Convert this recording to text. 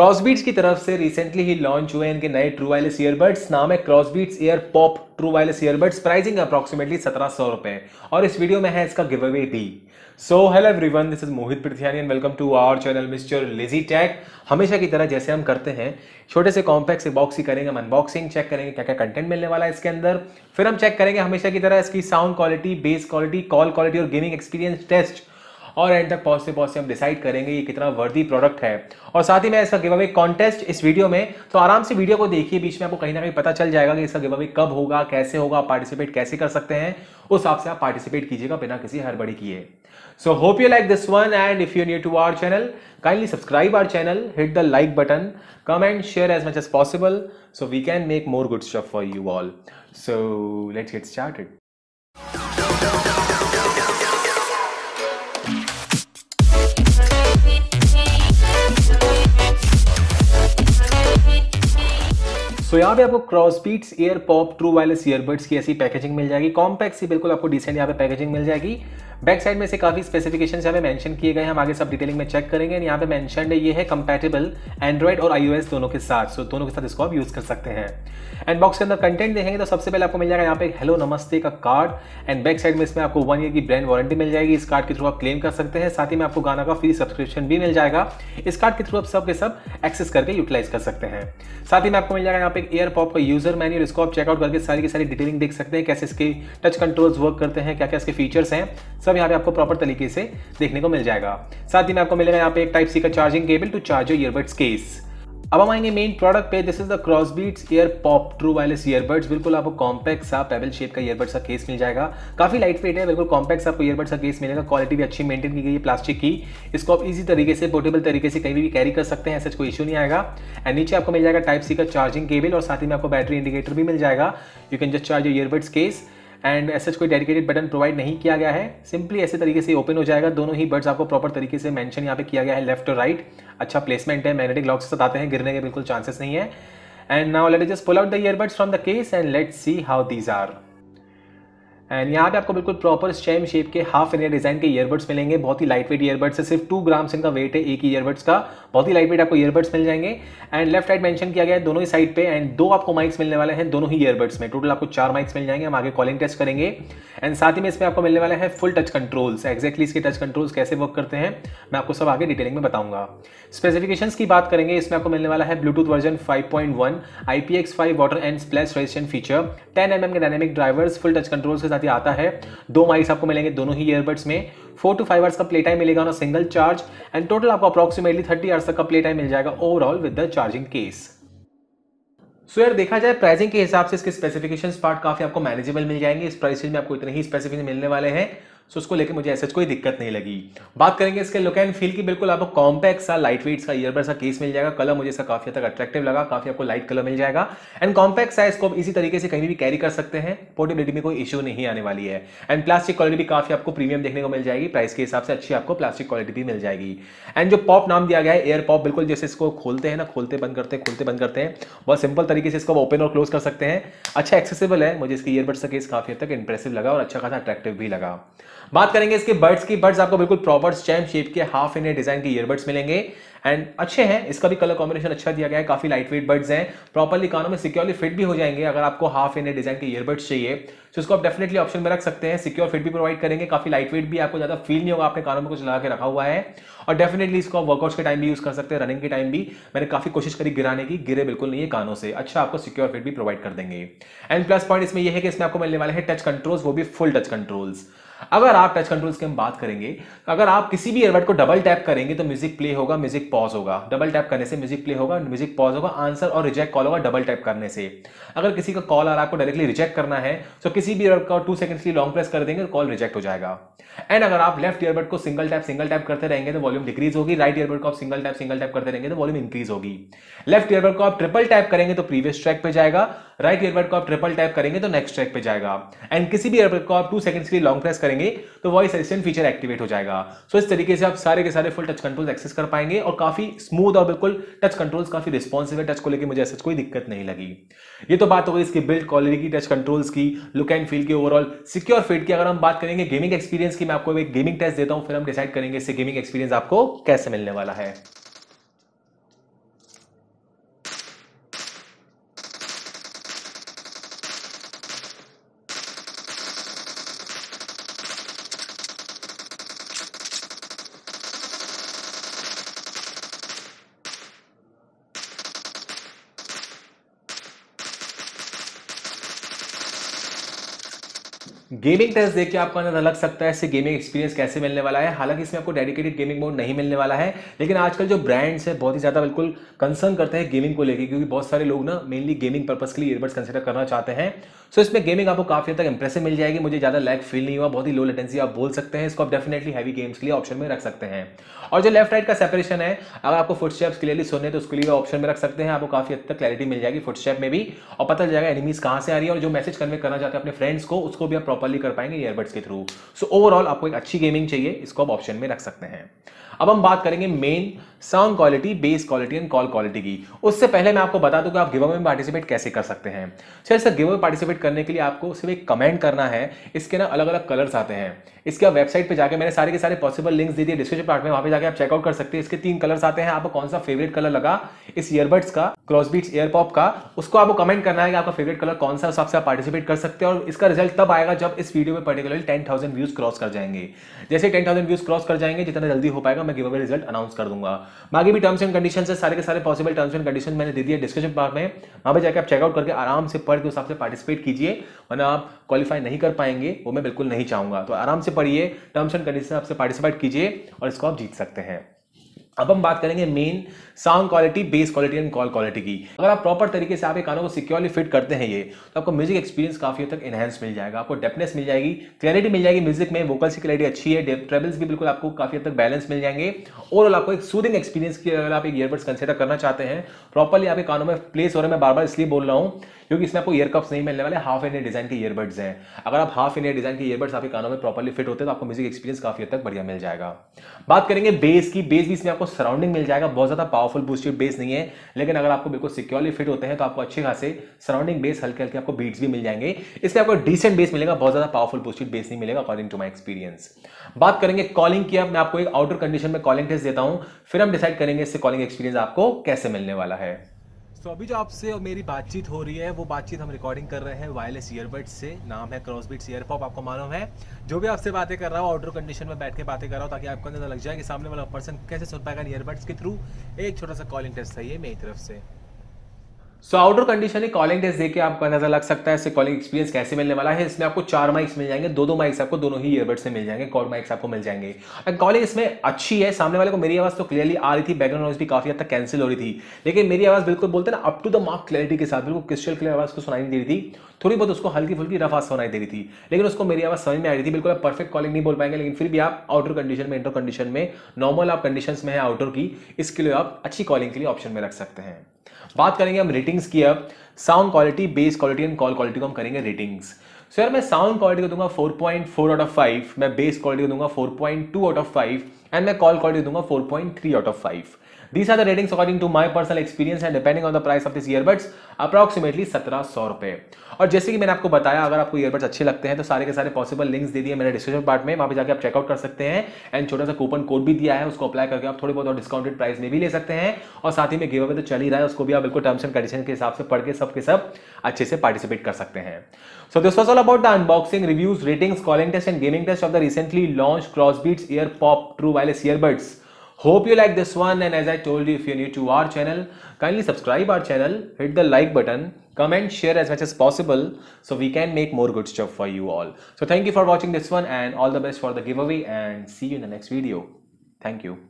Crossbeats की तरफ से रिसेंटली ही लॉन्च हुए इनके नए ट्रू वायरलेस ईयरबड्स नाम है Crossbeats ear pop true wireless earbuds pricing approximately सत्रह सौ रुपए और इस वीडियो में है इसका गिव अवे भी so hello everyone this is Mohit Prathiyani and welcome to our channel Mister Lazy Tag हमेशा की तरह जैसे हम करते हैं छोटे से कॉम्पैक्ट से बॉक्स ही करेंगे हम अनबॉक्सिंग चेक करेंगे क्या क्या कंटेंट मिलने वाला है इसके अंदर फिर हम चेक करेंगे हमेशा की तरह इसकी sound quality bass quality call quality और गेमिंग एक्सपीरियंस टेस्ट और एंड तक पहुंचते पहुंचते हम डिसाइड करेंगे ये कितना वर्दी प्रोडक्ट है और साथ ही मैं इसका गिव अवे कॉन्टेस्ट इस वीडियो में तो आराम से वीडियो को देखिए बीच में आपको कहीं ना कहीं पता चल जाएगा कि इसका गिव अवे कब होगा कैसे होगा पार्टिसिपेट कैसे कर सकते हैं उस हिसाब से आप पार्टिसिपेट कीजिएगा बिना किसी हड़बड़ी किए so hope you like this one and if you new to our channel kindly subscribe our channel hit the like button comment share as much as possible so we can make more good stuff for you all so let's get started so यहाँ पे आपको Crossbeats air pop true wireless earbuds की ऐसी packaging मिल जाएगी compact सी बिल्कुल आपको decent यहाँ पे पैकेजिंग मिल जाएगी बैक साइड में से काफ़ी स्पेसिफिकेशन पे मैंशन किए गए हम आगे सब डिटेलिंग में चेक करेंगे यहाँ पे मैंशन है ये है कंपेटेबल एंड्रॉइड और आईओएस दोनों के साथ सो दोनों के साथ इसको आप यूज़ कर सकते हैं एंड बॉक्स के अंदर कंटेंट देखेंगे तो सबसे पहले आपको मिल जाएगा यहाँ पे हेलो नमस्ते का कार्ड एंड बैक साइड में इसमें आपको वन ईयर की ब्रांड वारंटी मिल जाएगी इस कार्ड के थ्रू आप क्लेम कर सकते हैं साथ ही में आपको गाना का फ्री सब्सक्रिप्शन भी मिल जाएगा इस कार्ड के थ्रू आप सब के सब एक्सेस करके यूटिलाइज कर सकते हैं साथ ही में आपको मिल जाएगा यहाँ पे एयर पॉप का यूजर मैन्यूर इसको आप चेकआउट करके सारी की सारी डिटेलिंग देख सकते हैं कैसे इसके टच कंट्रोल्स वर्क करते हैं क्या क्या इसके फीचर्स हैं सब यहाँ पे आपको प्रॉपर तरीके से देखने को मिल जाएगा साथ ही में आपको मिलेगा यहाँ पे एक टाइप सी का charging cable to charge earbuds case अब हम आएंगे मेन प्रोडक्ट पे this is the Crossbeats ear pop true wireless earbuds बिल्कुल आपको कॉम्पैक्ट सा पेबल शेप का ईयरबड्स का केस मिल जाएगा काफी लाइट वेट है बिल्कुल कॉम्पैक्ट आपको ईयरबड्स का केस मिलेगा क्वालिटी भी अच्छी मेंटेन की गई है प्लास्टिक की इसको आप इजी तरीके से पोर्टेबल तरीके से कहीं भी कैरी कर सकते हैं ऐसा कोई इशू नहीं आएगा एंड नीचे आपको मिल जाएगा टाइप सी का चार्जिंग केबल और साथ ही में आपको बैटरी इंडिकेटर भी मिल जाएगा you can just charge your earbuds case and ऐसा कोई डेडिकेटेड बटन प्रोवाइड नहीं किया गया है सिंपली ऐसे तरीके से ओपन हो जाएगा दोनों ही बर्ड्स आपको प्रॉपर तरीके से मैंशन यहाँ पे किया गया है लेफ्ट और राइट अच्छा प्लेसमेंट है मैग्नेटिक लॉक्स से आते हैं गिरने के बिल्कुल चांसेस नहीं है and now let just pull out the earbuds from the case and let see how these are and यहाँ पे आपको बिल्कुल प्रॉपर स्टेम शेप के हाफ इन डिजाइन के ईयरबड्स मिलेंगे बहुत ही लाइट वेट ईयरबड्स है सिर्फ टू ग्राम्स इनका वेट है एक ईयरबड्स का बहुत ही लाइट वेट आपको ईयरबड्स मिल जाएंगे एंड लेफ्ट राइट मेंशन किया गया है दोनों ही साइड पे एंड दो आपको माइक्स मिलने वाले हैं दोनों ही ईयरबड्स में टोटल आपको चार माइक्स मिल जाएंगे हम आगे कॉलिंग टेस्ट करेंगे एंड साथ ही में इसमें आपको मिलने वाले हैं फुल टच कंट्रोल्स एक्जैक्टली इसके टच कंट्रोल्स कैसे वर्क करते हैं मैं आपको सब आगे डिटेलिंग में बताऊंगा स्पेसिफिकेशन की बात करेंगे इसमें आपको मिलने वाला है Bluetooth version five point one IPX five water and splash resistant feature M M के dynamic drivers full touch controls के साथ साथ ही आता है दो माइक्स आपको मिलेंगे दोनों ही ईयरबड्स में फोर टू फाइव आवर्स का प्ले टाइम मिलेगा on single charge and total आपको अप्रॉक्सीमेटली थर्टी आवर्स तक का प्ले टाइम मिल जाएगा overall with the charging case so so, यार देखा जाए प्राइसिंग के हिसाब से इसके स्पेसिफिकेशंस पार्ट काफी आपको मैनेजेबल मिल जाएंगे इस प्राइस में आपको इतने ही स्पेसिफिक मिलने वाले हैं सो उसको लेकर मुझे ऐसे कोई दिक्कत नहीं लगी बात करेंगे इसके लुक एंड फील की बिल्कुल आपको कॉम्पैक्ट सा लाइट वेट सा ईयरबड सा केस मिल जाएगा कलर मुझे इसका काफी तक अट्रैक्टिव लगा काफी आपको लाइट कलर मिल जाएगा एंड कॉम्पैक्ट साइज इसको इसी तरीके से कहीं भी कैरी कर सकते हैं पोर्टेबिलिटी में कोई इशू नहीं आने वाली है एंड प्लास्टिक क्वालिटी भी काफी आपको प्रीमियम देखने को मिल जाएगी प्राइस के हिसाब से अच्छी आपको प्लास्टिक क्वालिटी भी मिल जाएगी एंड जो पॉप नाम दिया गया है एयर पॉप बिल्कुल जैसे इसको खोलते हैं ना खोलते बंद करते हैं खोलते बंद करते हैं बहुत सिंपल तरीके से इसको ओपन और क्लोज कर सकते हैं अच्छा एक्सेसिबल है मुझे इसके ईयरबड्स का केस काफी तक इंप्रेसिव लगा और अच्छा खासा अट्रैक्टिव भी लगा बात करेंगे इसके बर्ड्स की बर्ड्स आपको बिल्कुल प्रॉपर स्टैम शेप के हाफ इन डिजाइन के ईयरबड्स मिलेंगे एंड अच्छे हैं इसका भी कलर कॉम्बिनेशन अच्छा दिया गया है काफी लाइट वेट बर्ड्स हैं प्रॉपरली कानों में सिक्योरली फिट भी हो जाएंगे अगर आपको हाफ इन डिजाइन के ईयरबड्स चाहिए तो इसको आप डेफिनेटली ऑप्शन में रख सकते हैं सिक्योर फिट भी प्रोवाइड करेंगे काफी लाइट वेट भी आपको ज्यादा फील नहीं होगा आपने कानों में कुछ लगा के रखा हुआ है और डेफिनेटली इसको आप वर्कआउट्स के टाइम भी यूज कर सकते हैं रनिंग के टाइम भी मैंने काफी कोशिश करी गिराने की गिरे बिल्कुल नहीं है कानों से अच्छा आपको सिक्योर फिट भी प्रोवाइड कर देंगे एंड प्लस पॉइंट इसमें यह है कि इसमें आपको मिलने वाले हैं टच कंट्रोल्स वो भी फुल टच कंट्रोल्स अगर आप टच कंट्रोल्स की हम बात करेंगे तो अगर आप किसी भी एयरबड को डबल टैप करेंगे तो म्यूजिक प्ले होगा म्यूजिक पॉज होगा डबल टैप करने से म्यूजिक प्ले होगा म्यूजिक पॉज होगा आंसर और रिजेक्ट कॉल होगा डबल टैप करने से अगर किसी का कॉल आ रहा आपको डायरेक्टली रिजेक्ट करना है तो किसी भी एयरबड का टू सेकंड्स के लिए लॉन्ग प्रेस कर देंगे तो कॉल रिजेक्ट हो जाएगा एंड अगर आप लेफ्ट ईयरबड को सिंगल टैप सिंगल टैप करते रहेंगे तो वॉल्यूम डिक्रीज होगी राइट ईयरबड को आप सिंगल टैप सिंगल टैप करते रहेंगे तो वॉल्यूम इंक्रीज होगी लेफ्ट ईयरबड को आप ट्रिपल टैप करेंगे तो प्रीवियस ट्रैक पे जाएगा राइट ईयरबड को आप ट्रिपल टैप करेंगे तो नेक्स्ट ट्रैक पे जाएगा एंड किसी भी ईयरबड को आप टू सेकंड्स के लिए लॉन्ग प्रेस करेंगे करेंगे तो वॉइस असिस्टेंट फीचर एक्टिवेट हो जाएगा सो so, इस तरीके से आप सारे के सारे फुल टच कंट्रोल एक्सेस कर पाएंगे और काफी स्मूथ और बिल्कुल टच कंट्रोल्स काफी रिस्पॉन्सिव है टच को लेकर मुझे ऐसा कोई दिक्कत नहीं लगी ये तो बात हो गई इसकी बिल्ड क्वालिटी की टच कंट्रोल्स की लुक एंड फील की ओवरऑल सिक्योर फिट की अगर हम बात करेंगे गेमिंग एक्सपीरियंस की मैं आपको एक गेमिंग टेस्ट देता हूँ फिर हम डिसाइड करेंगे इससे गेमिंग एक्सपीरियंस आपको कैसे मिलने वाला है गेमिंग टेस्ट देख के आपको अंदर लग सकता है इससे गेमिंग एक्सपीरियंस कैसे मिलने वाला है हालांकि इसमें आपको डेडिकेटेड गेमिंग मोड नहीं मिलने वाला है लेकिन आजकल जो ब्रांड्स है बहुत ही ज़्यादा बिल्कुल कंसर्न करते हैं गेमिंग को लेकर क्योंकि बहुत सारे लोग ना मेनली गेमिंग पर्पज़ के लिए ईयरबड्स कंसिडर करना चाहते हैं सो so, इसमें गेमिंग आपको काफी तक इंप्रेसिव मिल जाएगी मुझे ज़्यादा लैग फील नहीं हुआ बहुत ही लो लेटेंसी आप बोल सकते हैं इसको आप डेफिनेटली हैवी गेम्स के लिए ऑप्शन में रख सकते हैं और जो लेफ्ट राइट का सेपरेशन है अगर आपको फुट स्टेप्स क्लियरली सुन तो उसके लिए ऑप्शन में रख सकते हैं आपको काफी हद तक क्लैरिटी मिल जाएगी फुट स्टेप में भी और पता चल जाएगा एनिमीज कहां से आ रही है और जो मैसेज कन्वे करना चाहते हैं अपने फ्रेंड्स को उसको भी आप प्रॉपरली कर पाएंगे ईयरबड्स के थ्रू सो ओवरऑल आपको एक अच्छी गेमिंग चाहिए इसको आप ऑप्शन में रख सकते हैं अब हम बात करेंगे main sound quality bass quality and call quality की उससे पहले मैं आपको बता दूं कि आप गिव में पार्टिसिपेट कैसे कर सकते हैं सर सर गिव में पार्टिसिपेट करने के लिए आपको सिर्फ एक कमेंट करना है इसके ना अलग अलग कलर्स आते हैं इसके आप वेबसाइट पर जाकर मैंने सारे के सारे पॉसिबल लिंक्स दे दिए डिस्क्रिप्शन पार्ट में वहां पर जाकर आप चेकआउट कर सकते हैं इसके तीन कलर्स आते हैं आपको कौन सा फेवरेट कलर लगा इस ईयरबड्स का क्रॉसबीट्स एयरपॉप का उसको आपको कमेंट करना है कि आपका फेवरेट कलर कौन सा आपसे आप पार्टिसिपेट कर सकते हैं और इसका रिजल्ट तब आएगा जब इस वीडियो में particularly ten thousand views cross कर जाएंगे जैसे टेन थाउजेंड व्यूज क्रॉस कर जाएंगे जितना जल्दी हो पाएगा मैं गिव अवे रिजल्ट अनाउंस कर दूंगा बाकी भी टर्म्स एंड कंडीशन है सारे के सारे पॉसिबल टर्म्स एंड कंडीशन मैंने दे दिए डिस्क्रिप्शन बार में वहाँ पर जाकर आप चेकआउट करके आराम से पढ़ के उस हिसाब से पार्टिसिपेट कीजिए वरना आप क्वालिफाई नहीं कर पाएंगे वो मैं बिल्कुल नहीं चाहूँगा तो आराम से पढ़िए टर्म्स एंड कंडीशन आपसे पार्टिसिपेट कीजिए और इसको आप जीत सकते हैं अब हम बात करेंगे main sound quality bass quality and call quality की अगर आप प्रॉपर तरीके से आपके कानों को सिक्योरली फिट करते हैं ये तो आपको म्यूजिक एक्सपीरियंस काफी हद तक इनहेंस मिल जाएगा आपको डेपनेस मिल जाएगी क्लैरिटी मिल जाएगी म्यूजिक में वोकल्स की क्लैरिटी अच्छी है ट्रेबल्स भी बिल्कुल आपको काफी हद तक बैलेंस मिल जाएंगे ओवरऑल आपको एक सूदिंग एक्सपीरियंस की अगर आप एक ईयरबड्स कंसिडर करना चाहते हैं प्रॉपरली आपके कानों में प्लेस हो रहे मैं बार बार इसलिए बोल रहा हूँ क्योंकि इसमें आपको ईयरकप्स नहीं मिलने वाले हाफ एन ईयर डिजाइन के ईयरबड्स हैं अगर आप हाफ एन ईयर डिजाइन के ईयरबड्स आपके कानों में प्रॉपरली फिट होते हैं तो आपको म्यूजिक एक्सपीरियंस काफी हद तक बढ़िया मिल जाएगा बात करेंगे बेस की बेस भी इसमें आपको सराउंडिंग मिल जाएगा बहुत ज़्यादा पावरफुल बूस्टेड बेस नहीं है लेकिन अगर आपको बिल्कुल सिक्योरली फिट होते हैं तो आपको अच्छे खासे सराउंडिंग बेस हल्के हल्के आपको बीट्स भी मिल जाएंगे इससे आपको डिसेंट बेस मिलेगा बहुत ज़्यादा पावरफुल बूस्टेड बेस नहीं मिलेगा अकॉर्डिंग टू माई एक्सपीरियंस बात करेंगे कॉलिंग की अब मैं आपको एक आउटर कंडीशन में कॉलिंग टेस्ट देता हूँ फिर हम डिसाइड करेंगे इससे कॉलिंग एक्सपीरियंस आपको कैसे मिलने वाला है सो तो so, अभी जो आपसे और मेरी बातचीत हो रही है वो बातचीत हम रिकॉर्डिंग कर रहे हैं वायरलेस ईयरबड्स से नाम है क्रॉसबीट्स ईयरपॉप आपको मालूम है जो भी आपसे बातें कर रहा हूँ आउटडोर कंडीशन में बैठ के बातें कर रहा हूँ ताकि आपको अंदर लग जाए कि सामने वाला पर्सन कैसे सुन पाएगा ईयरबड्स के थ्रू एक छोटा सा कॉलिंग टेस्ट सही है मेरी तरफ से सो आउटडोर कंडीशन है कॉलिंग टेस्ट देखिए आपको अंदाजा लग सकता है इससे कॉलिंग एक्सपीरियंस कैसे मिलने वाला है इसमें आपको चार माइक्स मिल जाएंगे दो दो माइक्स आपको दोनों ही ईयरबड्स से मिल जाएंगे कॉल माइक्स आपको मिल जाएंगे और कॉलिंग इसमें अच्छी है सामने वाले को मेरी आवाज तो क्लियरली आ रही थी बैकग्राउंड नॉइज भी काफी हद तक कैंसिल हो रही थी लेकिन मेरी आवाज बिल्कुल बोलते ना up to the mark clarity के साथ बिल्कुल क्रिस्टल क्लियर आवाज को सुनाई नहीं दे रही थी थोड़ी बहुत उसको हल्की फुल्की रफ आवाज सुनाई दे रही थी लेकिन उसको मेरी आवाज समझ में आ रही थी बिल्कुल आप परफेक्ट कॉलिंग नहीं बोल पाएंगे लेकिन फिर भी आप आउटडोर कंडीशन में इंटर कंडीशन में नॉर्मल आप कंडीशन में है आउटडोर की इसके लिए आप अच्छी कॉलिंग के लिए ऑप्शन में रख सकते हैं बात करेंगे हम रेटिंग्स की अब sound quality bass quality and call quality को हम करेंगे रेटिंग्स सो यार मैं साउंड क्वालिटी को दूंगा 4.4 आउट ऑफ फाइव मैं बेस क्वालिटी को दूंगा 4.2 आउट ऑफ फाइव एंड मैं कॉल क्वालिटी दूंगा 4.3 out of five these are the ratings according to my personal experience and depending on the price of this earbuds approximately सत्रह सौ रुपए और जैसे कि मैंने आपको बताया अगर आपको ईयरबड्स अच्छे लगते हैं तो सारे के सारे पॉसिबल लिंक्स दे दिए मैंने डिस्क्रिप्शन पार्ट में वहाँ पे जाकर आप चेकआउट कर सकते हैं एंड छोटा सा कूपन कोड भी दिया है उसको अप्लाई करके आप थोड़े बहुत और डिस्काउंटेड प्राइस में भी ले सकते हैं और साथ ही में गिव अवे तो चल ही रहा है उसको भी आप बिल्कुल टर्म्स एंड कंडीशन के हिसाब से पढ़ के सब के सब अच्छे से पार्टिसिपेट कर सकते हैं so this was all about the unboxing reviews ratings calling test and gaming test of the recently launch Crossbeats ear pop true wireless earbuds Hope you like this one and as I told you if you're new to our channel, kindly subscribe our channel, hit the like button, comment, share as much as possible so we can make more good stuff for you all. So thank you for watching this one and all the best for the giveaway and see you in the next video. Thank you.